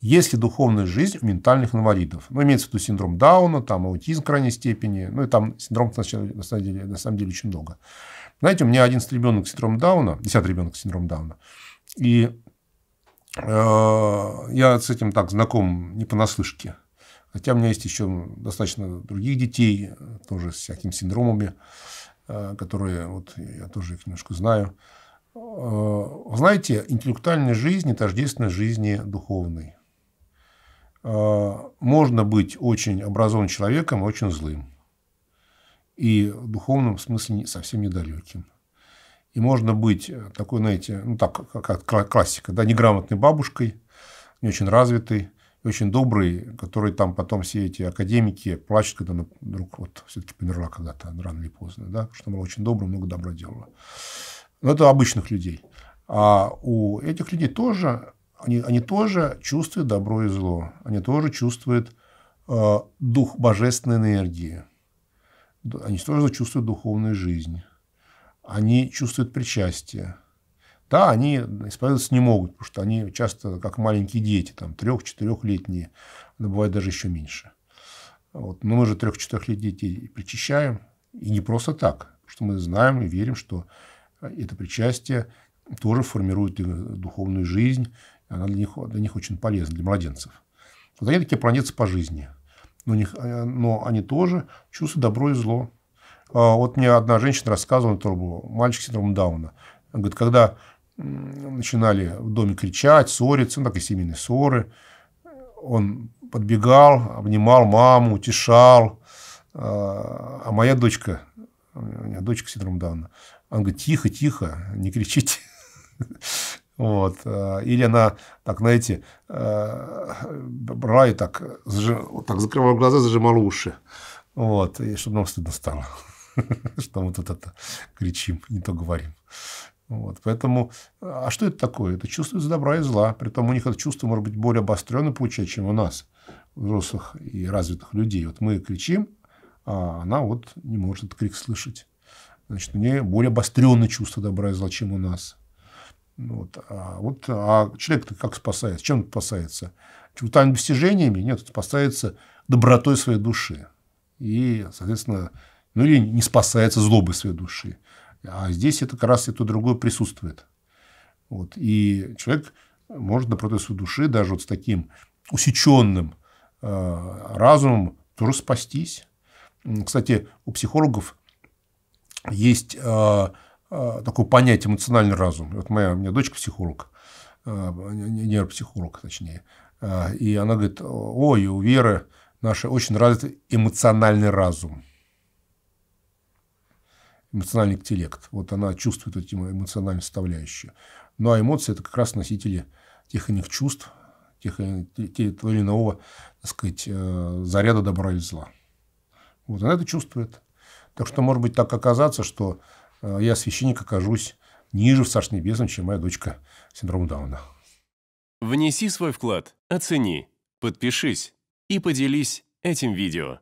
Есть ли духовная жизнь у ментальных инвалидов? Ну, имеется в виду синдром Дауна, там аутизм в крайней степени. Ну, и там синдром, на самом деле, на самом деле очень много. Знаете, у меня 11 ребенок с синдромом Дауна, 10 ребенок с синдромом Дауна. И э, я с этим так знаком не понаслышке. Хотя у меня есть еще достаточно других детей, тоже с всякими синдромами, э, которые вот я тоже их немножко знаю. Э, знаете, интеллектуальная жизнь не тождественная жизни духовной. А, можно быть очень образованным человеком очень злым. И в духовном смысле совсем недалеким. И можно быть э, такой, знаете, ну так, как классика, да, неграмотной бабушкой, не очень развитой, очень добрый, который там потом все эти академики плачут, когда она вдруг вот все-таки померла когда-то, рано или поздно, да, потому что она была очень добрая, много добра делала. Но это обычных людей. А у этих людей тоже они, они тоже чувствуют добро и зло, они тоже чувствуют э, дух божественной энергии, они тоже чувствуют духовную жизнь, они чувствуют причастие. Да, они исповедоваться не могут, потому что они часто как маленькие дети, там, трех-четырехлетние, но бывает даже еще меньше. Вот. Но мы же трех-четырехлетних детей причащаем, и не просто так, что мы знаем и верим, что это причастие тоже формирует их духовную жизнь она для них, для них очень полезна, для младенцев. Вот они такие планеты по жизни. Но, них, э, но они тоже чувствуют добро и зло. А вот мне одна женщина рассказывала, которая была мальчик с синдромом Дауна. Она говорит, когда начинали в доме кричать, ссориться, ну, так и семейные ссоры, он подбегал, обнимал маму, утешал. А, а моя дочка, у меня дочка с синдромом Дауна, она говорит, тихо, тихо, не кричите. Вот. Э, или она, так, знаете, брала э, и так, вот так закрывала глаза, зажимала уши. Вот. И чтобы нам стыдно стало, что мы тут это кричим, не то говорим. Вот, поэтому, а что это такое? Это чувство из добра и зла. Притом у них это чувство может быть более обостренно получать, чем у нас, взрослых и развитых людей. Вот мы кричим, а она вот не может этот крик слышать. Значит, у нее более обостренное чувство добра и зла, чем у нас. Ну вот. А, вот, а человек как спасается? Чем он спасается? Чудотворными достижениями? Нет, он спасается добротой своей души. И, соответственно, ну или не спасается злобой своей души. А здесь это как раз и то другое присутствует. Вот. И человек может добротой своей души даже вот с таким усеченным э, разумом тоже спастись. Кстати, у психологов есть э, Э, такое понятие эмоциональный разум. Вот моя, у меня дочка психолог, э, нейропсихолог точнее. Э, и она говорит, ой, у Веры нашей очень развит эмоциональный разум эмоциональный интеллект. Вот она чувствует эти эмоциональные составляющие. Ну, а эмоции – это как раз носители тех иных чувств, тех, того или иного, так сказать, заряда добра или зла. Вот она это чувствует. Так что может быть так оказаться, что Э, я священник окажусь ниже в Царстве Небесном, чем моя дочка синдром Дауна. Внеси свой вклад, оцени, подпишись и поделись этим видео.